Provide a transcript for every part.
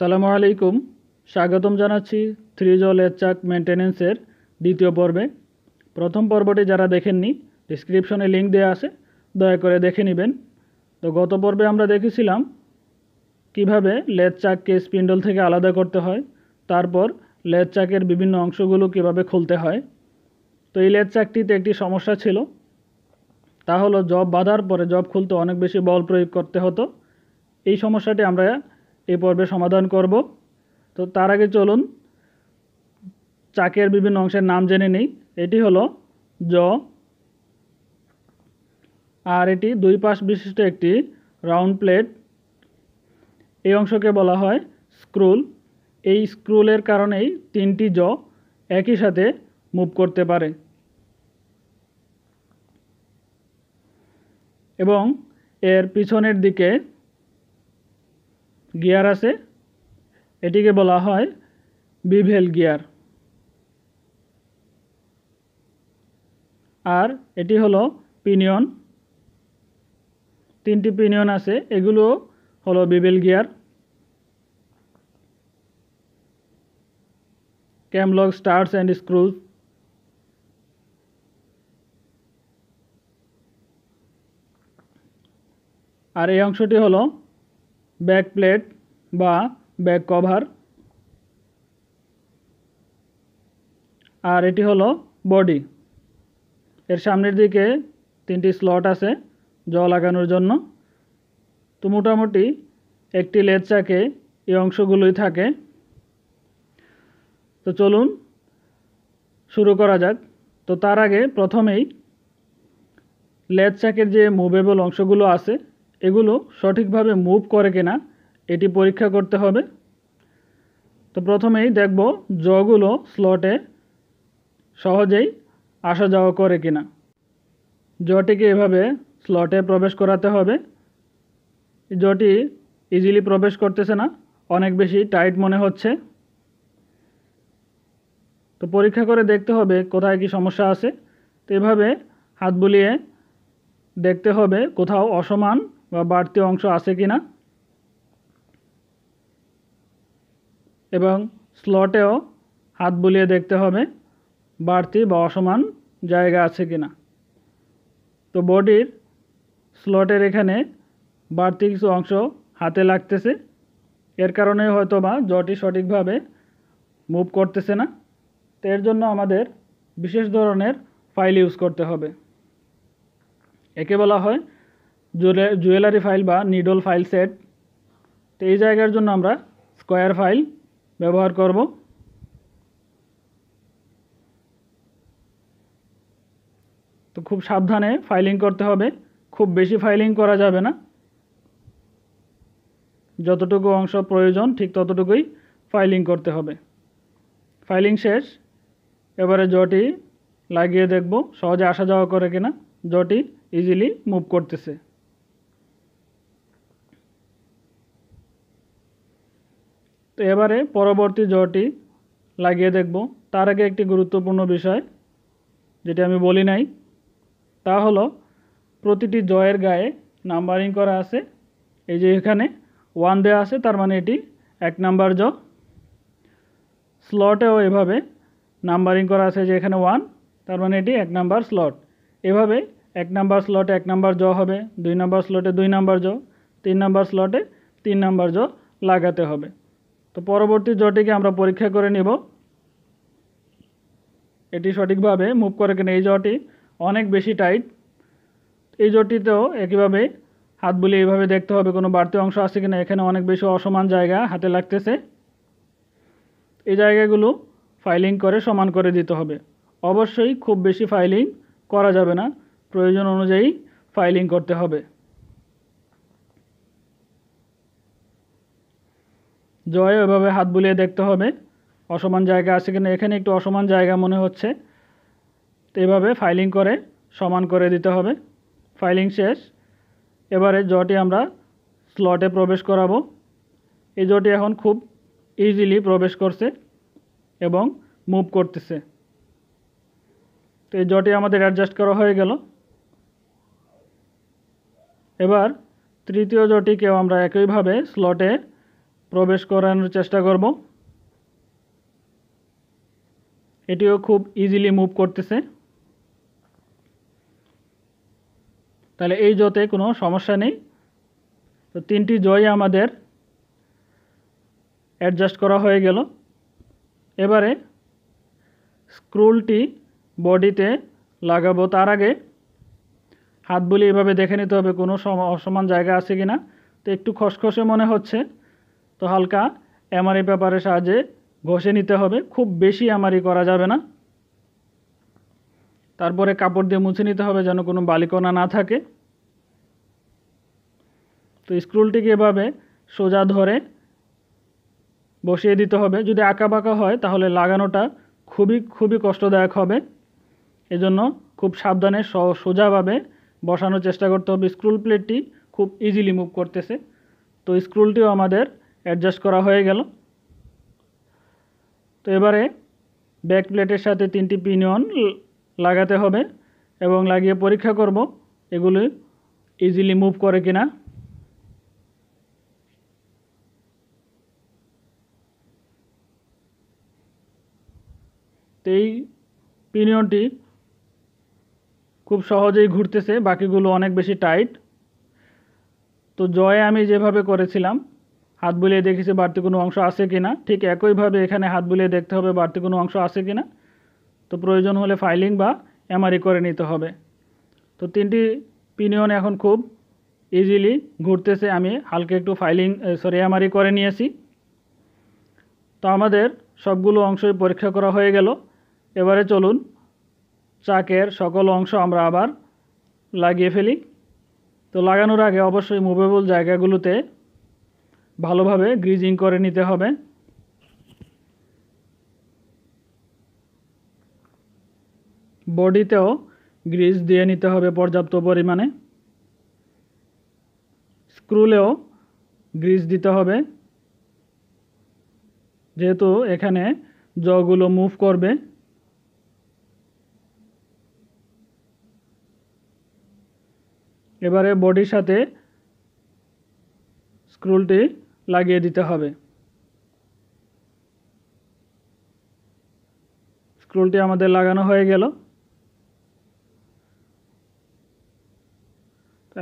সালামু আলাইকুম স্বাগতম জানাচ্ছি থ্রি জল চাক মেনটেন্যান্সের দ্বিতীয় পর্বে প্রথম পর্বটি যারা দেখেননি ডিসক্রিপশনে লিঙ্ক দেওয়া আছে দয়া করে দেখে নেবেন তো গত পর্বে আমরা দেখেছিলাম কিভাবে লেদ স্পিন্ডল থেকে আলাদা করতে হয় তারপর লেদ চাকের বিভিন্ন অংশগুলো কিভাবে খুলতে হয় তো এই লেদ চাকটিতে একটি সমস্যা ছিল তা হলো জব বাঁধার পরে জব খুলতে অনেক বেশি বল প্রয়োগ করতে হতো এই সমস্যাটি আমরা এ পর্বে সমাধান করব তো তার আগে চলুন চাকের বিভিন্ন অংশের নাম জেনে নিই এটি হলো জ আর এটি দুই পাশ বিশিষ্ট একটি রাউন্ড প্লেট এই অংশকে বলা হয় স্ক্রুল এই স্ক্রুলের কারণেই তিনটি জ একই সাথে মুভ করতে পারে এবং এর পিছনের দিকে গিয়ার আছে এটিকে বলা হয় বিভিেল গিয়ার আর এটি হলো পিনিয়ন তিনটি পিনিয়ন আছে এগুলো হলো bevel gear camlock stars and screws আর এই অংশটি হলো ব্যাক প্লেট বা ব্যাক কভার আর এটি হলো বডি এর সামনের দিকে তিনটি স্লট আছে জল লাগানোর জন্য তো মোটামুটি একটি লেচ্চাকে এই অংশগুলোই থাকে তো চলুন শুরু করা যাক তো তার আগে প্রথমেই লেজ চাকের যে মুভেবল অংশগুলো আছে এগুলো সঠিকভাবে মুভ করে কিনা এটি পরীক্ষা করতে হবে তো প্রথমেই দেখব জগুলো স্লটে সহজেই আসা যাওয়া করে কিনা জটিকে এভাবে স্লটে প্রবেশ করাতে হবে জটি ইজিলি প্রবেশ করতেছে না অনেক বেশি টাইট মনে হচ্ছে তো পরীক্ষা করে দেখতে হবে কোথায় কি সমস্যা আছে তো এভাবে হাত বুলিয়ে দেখতে হবে কোথাও অসমান বা বাড়তি অংশ আছে কি না এবং স্লটেও হাত বুলিয়ে দেখতে হবে বাড়তি বা অসমান জায়গা আছে কি না তো বডির স্লটের এখানে বাড়তি কিছু অংশ হাতে লাগতেছে এর কারণে হয়তো বা জটি সঠিকভাবে মুভ করতেছে না তো এর জন্য আমাদের বিশেষ ধরনের ফাইল ইউজ করতে হবে একে বলা হয় জুয়েলারি ফাইল বা নিডল ফাইল সেট তো এই জায়গার জন্য আমরা স্কোয়ার ফাইল ব্যবহার করব তো খুব সাবধানে ফাইলিং করতে হবে খুব বেশি ফাইলিং করা যাবে না যতটুকু অংশ প্রয়োজন ঠিক ততটুকুই ফাইলিং করতে হবে ফাইলিং শেষ এবারে জটি লাগিয়ে দেখব সহজে আসা যাওয়া করে কিনা জটি ইজিলি মুভ করতেছে তো এবারে পরবর্তী জটি লাগিয়ে দেখব তার আগে একটি গুরুত্বপূর্ণ বিষয় যেটি আমি বলি নাই তা হল প্রতিটি জয়ের গায়ে নাম্বারিং করা আছে এই যে এখানে ওয়ান দেওয়া আছে তার মানে এটি এক নাম্বার জ স্লটেও এভাবে নাম্বারিং করা আছে যে এখানে ওয়ান তার মানে এটি এক নাম্বার স্লট এভাবে এক নাম্বার স্লটে এক নাম্বার জ হবে দুই নাম্বার স্লটে দুই নাম্বার জ তিন নাম্বার স্লটে তিন নাম্বার জ লাগাতে হবে তো পরবর্তী জটিকে আমরা পরীক্ষা করে নেব এটি সঠিকভাবে মুভ করে কিনা এই জটি অনেক বেশি টাইট এই জটিতেও একইভাবে হাত বুলিয়ে এইভাবে দেখতে হবে কোনো বাড়তি অংশ আছে কিনা এখানে অনেক বেশি অসমান জায়গা হাতে লাগতেছে এই জায়গাগুলো ফাইলিং করে সমান করে দিতে হবে অবশ্যই খুব বেশি ফাইলিং করা যাবে না প্রয়োজন অনুযায়ী ফাইলিং করতে হবে জয়ে ওইভাবে হাত বুলিয়ে দেখতে হবে অসমান জায়গা আছে কিনা এখানে একটু অসমান জায়গা মনে হচ্ছে তো এভাবে ফাইলিং করে সমান করে দিতে হবে ফাইলিং শেষ এবারে জটি আমরা স্লটে প্রবেশ করাবো এই জটি এখন খুব ইজিলি প্রবেশ করছে এবং মুভ করতেছে তো এই জটি আমাদের অ্যাডজাস্ট করা হয়ে গেল এবার তৃতীয় জটিকেও আমরা একইভাবে স্লটে প্রবেশ করানোর চেষ্টা করব এটিও খুব ইজিলি মুভ করতেছে তাহলে এই জোতে কোনো সমস্যা নেই তো তিনটি জয় আমাদের অ্যাডজাস্ট করা হয়ে গেল এবারে স্ক্রুলটি বডিতে লাগাবো তার আগে হাত বুলি এভাবে দেখে নিতে হবে কোনো অসমান জায়গা আছে কি না তো একটু খসখসে মনে হচ্ছে তো হালকা এমআরই পেপারের সাহায্যে ঘষে নিতে হবে খুব বেশি এমআরই করা যাবে না তারপরে কাপড় দিয়ে মুছে নিতে হবে যেন কোনো বালিকণা না থাকে তো স্ক্রুলটিকে এভাবে সোজা ধরে বসিয়ে দিতে হবে যদি আঁকাবাঁকা হয় তাহলে লাগানোটা খুবই খুবই কষ্টদায়ক হবে এজন্য খুব সাবধানে সোজাভাবে বসানোর চেষ্টা করতে হবে স্ক্রুল প্লেটটি খুব ইজিলি মুভ করতেছে তো স্ক্রুলটিও আমাদের অ্যাডজাস্ট করা হয়ে গেল তো এবারে ব্যাক প্লেটের সাথে তিনটি পিনিয়ন লাগাতে হবে এবং লাগিয়ে পরীক্ষা করব এগুলি ইজিলি মুভ করে কিনা তো এই পিনিয়নটি খুব সহজেই ঘুরতেছে বাকিগুলো অনেক বেশি টাইট তো জয়ে আমি যেভাবে করেছিলাম হাত বুলিয়ে দেখেছি বাড়তি কোনো অংশ আছে কি না ঠিক একইভাবে এখানে হাত বুলিয়ে দেখতে হবে বাড়তি কোনো অংশ আছে কি না তো প্রয়োজন হলে ফাইলিং বা এমআরই করে নিতে হবে তো তিনটি পিনিয়ন এখন খুব ইজিলি ঘুরতেছে আমি হালকা একটু ফাইলিং সরি এমআরই করে নিয়েছি তো আমাদের সবগুলো অংশই পরীক্ষা করা হয়ে গেল এবারে চলুন চাকের সকল অংশ আমরা আবার লাগিয়ে ফেলি তো লাগানোর আগে অবশ্যই মুভেবল জায়গাগুলোতে ভালোভাবে গ্রিজিং করে নিতে হবে বডিতেও গ্রিজ দিয়ে নিতে হবে পর্যাপ্ত পরিমাণে স্ক্রুলেও গ্রিজ দিতে হবে যেহেতু এখানে জগুলো মুভ করবে এবারে বডির সাথে স্ক্রুলটি লাগিয়ে দিতে হবে স্ক্রুলটি আমাদের লাগানো হয়ে গেল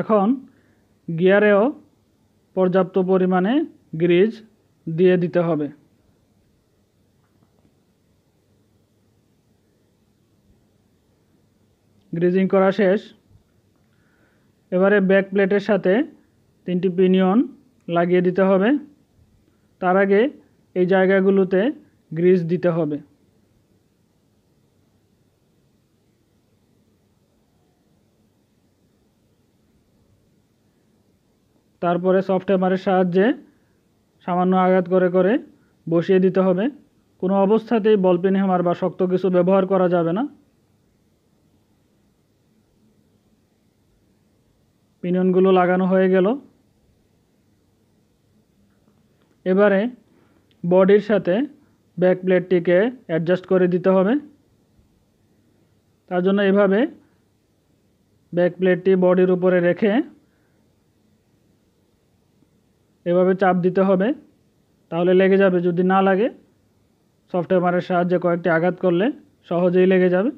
এখন গিয়ারেও পর্যাপ্ত পরিমাণে গ্রিজ দিয়ে দিতে হবে গ্রিজিং করা শেষ এবারে ব্যাক প্লেটের সাথে তিনটি পিনিয়ন লাগিয়ে দিতে হবে তার আগে এই জায়গাগুলোতে গ্রিস দিতে হবে তারপরে সফট হ্যামারের সাহায্যে সামান্য আঘাত করে করে বসিয়ে দিতে হবে কোনো অবস্থাতেই বলপেন হ্যামার বা শক্ত কিছু ব্যবহার করা যাবে না পিনিয়নগুলো লাগানো হয়ে গেল এবারে বডির সাথে ব্যাক প্লেটটিকে অ্যাডজাস্ট করে দিতে হবে তার জন্য এভাবে ব্যাক প্লেটটি বডির উপরে রেখে এভাবে চাপ দিতে হবে তাহলে লেগে যাবে যদি না লাগে সফটওয়্যারের সাহায্যে কয়েকটি আঘাত করলে সহজেই লেগে যাবে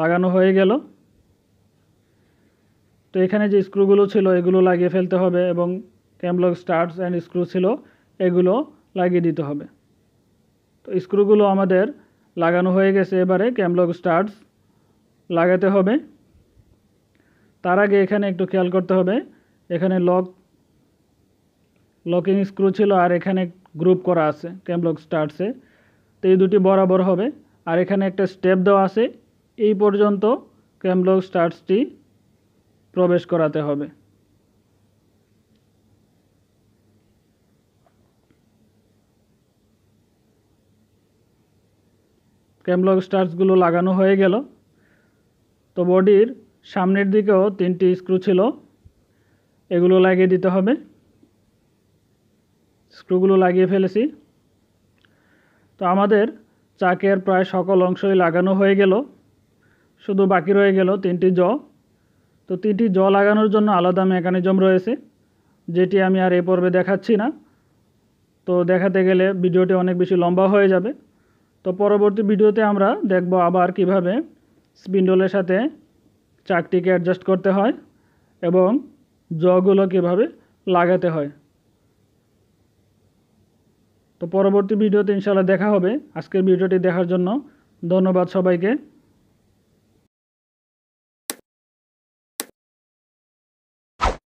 লাগানো হয়ে গেল তো এখানে যে স্ক্রুগুলো ছিল এগুলো লাগিয়ে ফেলতে হবে এবং ক্যামলক স্টার্টস অ্যান্ড স্ক্রু ছিল এগুলো লাগিয়ে দিতে হবে তো স্ক্রুগুলো আমাদের লাগানো হয়ে গেছে এবারে ক্যামলক স্টার্স লাগাতে হবে তার আগে এখানে একটু খেয়াল করতে হবে এখানে লক লকিং স্ক্রু ছিল আর এখানে গ্রুপ করা আছে ক্যামলক স্টার্টসে তো এই দুটি বরাবর হবে আর এখানে একটা স্টেপ দেওয়া আছে এই পর্যন্ত ক্যামলক স্টার্টসটি প্রবেশ করাতে হবে ক্যামলগ স্টার্সগুলো লাগানো হয়ে গেল তো বডির সামনের দিকেও তিনটি স্ক্রু ছিল এগুলো লাগিয়ে দিতে হবে স্ক্রুগুলো লাগিয়ে ফেলেছি তো আমাদের চাকের প্রায় সকল অংশই লাগানো হয়ে গেল শুধু বাকি রয়ে গেল তিনটি জ তো তিনটি জ লাগানোর জন্য আলাদা মেকানিজম রয়েছে যেটি আমি আর এ পর্বে দেখাচ্ছি না তো দেখাতে গেলে ভিডিওটি অনেক বেশি লম্বা হয়ে যাবে তো পরবর্তী ভিডিওতে আমরা দেখব আবার কিভাবে স্পিন্ডলের সাথে চাকটিকে অ্যাডজাস্ট করতে হয় এবং জগুলো কীভাবে লাগাতে হয় তো পরবর্তী ভিডিওতে ইনশাল্লাহ দেখা হবে আজকের ভিডিওটি দেখার জন্য ধন্যবাদ সবাইকে